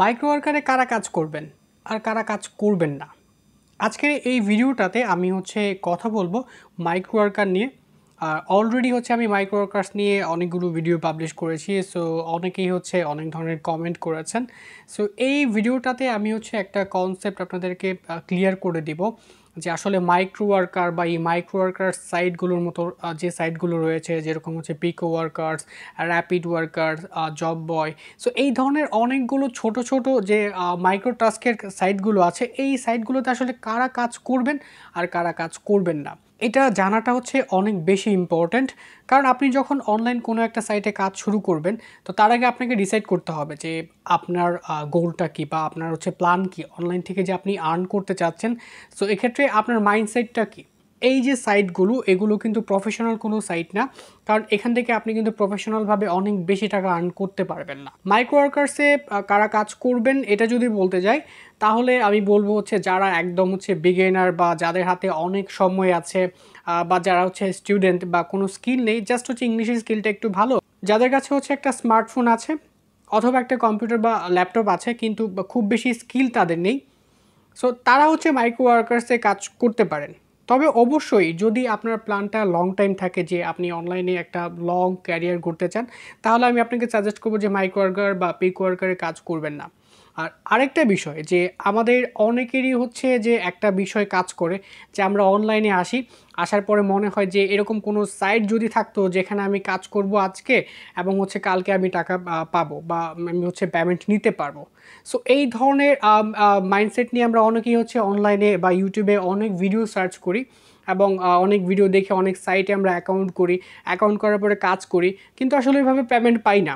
micro ওয়ার্কারে কারা কাজ করবেন আর কারা কাজ করবেন না আজকের এই ভিডিওটাতে আমি হচ্ছে কথা বলবো মাইক্রো ওয়ার্কার নিয়ে আর অলরেডি হচ্ছে আমি মাইক্রো ওয়ার্কার্স নিয়ে অনেকগুলো ভিডিও পাবলিশ করেছি সো অনেকেই হচ্ছে অনেক ধরনের কমেন্ট করেছেন সো এই ভিডিওটাতে আমি হচ্ছে একটা কনসেপ্ট আপনাদেরকে ক্লিয়ার করে দিব যে আসলে মাইক্রো ওয়ার্কার বা এই মাইক্রো ওয়ার্কার সাইটগুলোর মতো যে সাইটগুলো রয়েছে যেরকম হচ্ছে pico workers rapid worker job boy so এই ধরনের অনেকগুলো ছোট ছোট যে মাইক্রো টাস্কের সাইটগুলো আছে এই সাইটগুলোতে আসলে কারা কাজ করবেন আর কারা কাজ করবেন না এটা জানাটা হচ্ছে অনেক বেশি ইম্পর্ট্যান্ট কারণ আপনি যখন অনলাইন কোনো একটা সাইটে কাজ শুরু করবেন তো তার আগে আপনাকে ডিসাইড করতে হবে যে আপনার গোলটা কী বা আপনার হচ্ছে প্ল্যান কী অনলাইন থেকে যে আপনি আর্ন করতে চাচ্ছেন সো এক্ষেত্রে আপনার মাইন্ডসেটটা কী এই যে সাইটগুলো এগুলো কিন্তু প্রফেশনাল কোনো সাইট না কারণ এখান থেকে আপনি কিন্তু প্রফেশনালভাবে অনেক বেশি টাকা আর্ন করতে পারবেন না মাইক্রো ওয়ার্কার্সে কারা কাজ করবেন এটা যদি বলতে যাই তাহলে আমি বলবো হচ্ছে যারা একদম হচ্ছে বিগেনার বা যাদের হাতে অনেক সময় আছে বা যারা হচ্ছে স্টুডেন্ট বা কোনো স্কিল নেই জাস্ট হচ্ছে ইংলিশের স্কিলটা একটু ভালো যাদের কাছে হচ্ছে একটা স্মার্টফোন আছে অথবা একটা কম্পিউটার বা ল্যাপটপ আছে কিন্তু খুব বেশি স্কিল তাদের নেই সো তারা হচ্ছে মাইক্রো ওয়ার্কার্সে কাজ করতে পারেন তবে অবশ্যই যদি আপনার প্ল্যানটা লং টাইম থাকে যে আপনি অনলাইনে একটা লং ক্যারিয়ার গড়তে চান তাহলে আমি আপনাকে সাজেস্ট করবো যে মাইক্রো ওয়ার্কার বা পিক ওয়ার্কারে কাজ করবেন না আর আরেকটা বিষয় যে আমাদের অনেকেরই হচ্ছে যে একটা বিষয় কাজ করে যে আমরা অনলাইনে আসি আসার পরে মনে হয় যে এরকম কোনো সাইট যদি থাকতো যেখানে আমি কাজ করব আজকে এবং হচ্ছে কালকে আমি টাকা পাবো বা আমি হচ্ছে পেমেন্ট নিতে পারবো সো এই ধরনের মাইন্ডসেট নিয়ে আমরা অনেকেই হচ্ছে অনলাইনে বা ইউটিউবে অনেক ভিডিও সার্চ করি এবং অনেক ভিডিও দেখে অনেক সাইটে আমরা অ্যাকাউন্ট করি অ্যাকাউন্ট করার পরে কাজ করি কিন্তু আসলে এভাবে পেমেন্ট পাই না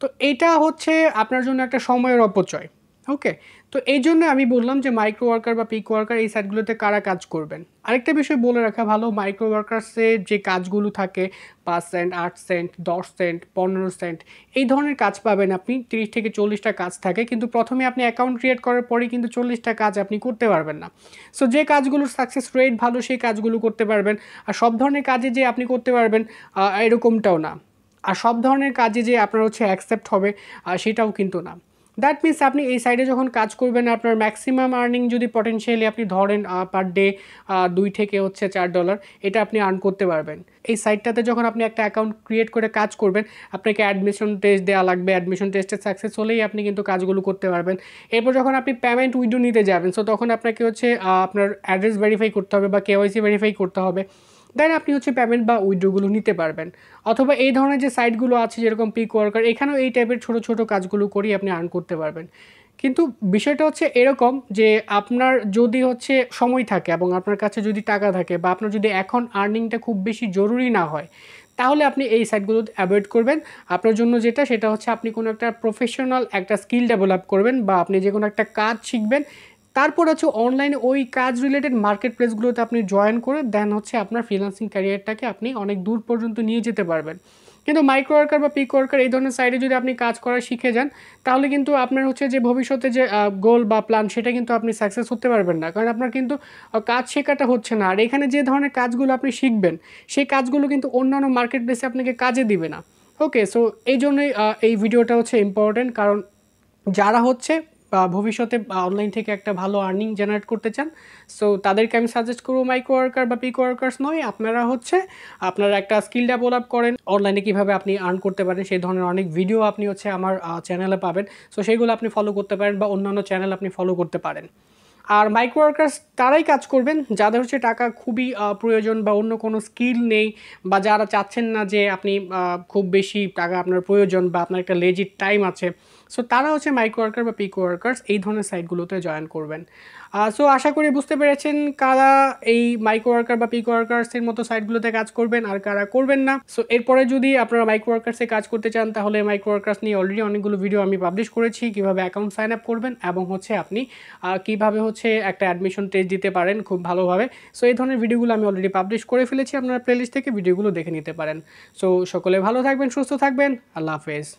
তো এটা হচ্ছে আপনার জন্য একটা সময়ের অপচয় ওকে তো এই জন্য আমি বললাম যে মাইক্রো ওয়ার্কার বা পিক ওয়ার্কার এই সাইটগুলোতে কারা কাজ করবেন আরেকটা বিষয় বলে রাখা ভালো মাইক্রো ওয়ার্কার্সে যে কাজগুলো থাকে পাঁচ সেন্ট আট সেন্ট দশ সেন্ট পনেরো সেন্ট এই ধরনের কাজ পাবেন আপনি তিরিশ থেকে চল্লিশটা কাজ থাকে কিন্তু প্রথমে আপনি অ্যাকাউন্ট ক্রিয়েট করার পরে কিন্তু চল্লিশটা কাজ আপনি করতে পারবেন না সো যে কাজগুলোর সাকসেস রেট ভালো সেই কাজগুলো করতে পারবেন আর সব ধরনের কাজে যে আপনি করতে পারবেন এরকমটাও না আর সব ধরনের কাজে যে আপনার হচ্ছে অ্যাকসেপ্ট হবে সেটাও কিন্তু না দ্যাট মিনস আপনি এই সাইডে যখন কাজ করবেন আপনার ম্যাক্সিমাম আর্নিং যদি পটেনশিয়ালি আপনি ধরেন পার ডে দুই থেকে হচ্ছে চার ডলার এটা আপনি আর্ন করতে পারবেন এই সাইটটাতে যখন আপনি একটা অ্যাকাউন্ট ক্রিয়েট করে কাজ করবেন আপনাকে অ্যাডমিশন টেস্ট দেওয়া লাগবে অ্যাডমিশন টেস্টে সাকসেস হলেই আপনি কিন্তু কাজগুলো করতে পারবেন এরপর যখন আপনি পেমেন্ট উইডো নিতে যাবেন সো তখন আপনাকে হচ্ছে আপনার অ্যাড্রেস ভেরিফাই করতে হবে বা কেওয়াইসি ভেরিফাই করতে হবে দেন আপনি হচ্ছে পেমেন্ট বা উইড্রোগুলো নিতে পারবেন অথবা এই ধরনের যে সাইটগুলো আছে যেরকম পিক ওয়ার্কার এখানেও এই টাইপের ছোট ছোট কাজগুলো করেই আপনি আর্ন করতে পারবেন কিন্তু বিষয়টা হচ্ছে এরকম যে আপনার যদি হচ্ছে সময় থাকে এবং আপনার কাছে যদি টাকা থাকে বা আপনার যদি এখন আর্নিংটা খুব বেশি জরুরি না হয় তাহলে আপনি এই সাইটগুলো অ্যাভয়েড করবেন আপনার জন্য যেটা সেটা হচ্ছে আপনি কোনো একটা প্রফেশনাল একটা স্কিল ডেভেলপ করবেন বা আপনি যে কোনো একটা কাজ শিখবেন তারপর হচ্ছে অনলাইনে ওই কাজ রিলেটেড মার্কেট প্লেসগুলোতে আপনি জয়েন করে দেন হচ্ছে আপনার ফ্রিলান্সিং ক্যারিয়ারটাকে আপনি অনেক দূর পর্যন্ত নিয়ে যেতে পারবেন কিন্তু মাইক্রো ওয়ার্কার বা পিক ওয়ার্কার এই ধরনের সাইডে যদি আপনি কাজ করা শিখে যান তাহলে কিন্তু আপনার হচ্ছে যে ভবিষ্যতে যে গোল বা প্ল্যান সেটা কিন্তু আপনি সাকসেস হতে পারবেন না কারণ আপনার কিন্তু কাজ শেখাটা হচ্ছে না আর এখানে যে ধরনের কাজগুলো আপনি শিখবেন সেই কাজগুলো কিন্তু অন্যান্য মার্কেট প্লেসে আপনাকে কাজে দিবে না ওকে সো এই জন্যই এই ভিডিওটা হচ্ছে ইম্পর্টেন্ট কারণ যারা হচ্ছে ভবিষ্যতে অনলাইন থেকে একটা ভালো আর্নিং জেনারেট করতে চান সো তাদেরকে আমি সাজেস্ট করবো মাইক্রো ওয়ার্কার বা পিক ওয়ার্কার্স নয় আপনারা হচ্ছে আপনারা একটা স্কিল ডেভেলপ করেন অনলাইনে কীভাবে আপনি আর্ন করতে পারেন সেই ধরনের অনেক ভিডিও আপনি হচ্ছে আমার চ্যানেলে পাবেন সো সেইগুলো আপনি ফলো করতে পারেন বা অন্যান্য চ্যানেল আপনি ফলো করতে পারেন আর মাইক্রো ওয়ার্কার্স তারাই কাজ করবেন যাদের হচ্ছে টাকা খুবই প্রয়োজন বা অন্য কোনো স্কিল নেই বা যারা চাচ্ছেন না যে আপনি খুব বেশি টাকা আপনার প্রয়োজন বা আপনার একটা লেজিট টাইম আছে সো তারা হচ্ছে মাইক্রো ওয়ার্কার বা পিকো ওয়ার্কার্স এই ধরনের সাইটগুলোতে জয়েন করবেন সো আশা করি বুঝতে পেরেছেন কারা এই মাইক্রো ওয়ার্কার বা পিকো ওয়ার্কার্সের মতো সাইটগুলোতে কাজ করবেন আর কারা করবেন না সো এরপরে যদি আপনারা মাইক্রো ওয়ার্কার্সে কাজ করতে চান তাহলে মাইক্রো ওয়ার্কার্স নিয়ে অলরেডি অনেকগুলো ভিডিও আমি পাবলিশ করেছি কীভাবে অ্যাকাউন্ট সাইন আপ করবেন এবং হচ্ছে আপনি কিভাবে হচ্ছে একটা অ্যাডমিশন টেস্ট দিতে পারেন খুব ভালোভাবে সো এই ধরনের ভিডিওগুলো আমি অলরেডি পাবলিশ করে ফেলেছি আপনারা প্লেলিস্ট থেকে ভিডিওগুলো দেখে নিতে পারেন সো সকলে ভালো থাকবেন সুস্থ থাকবেন আল্লাহ হাফেজ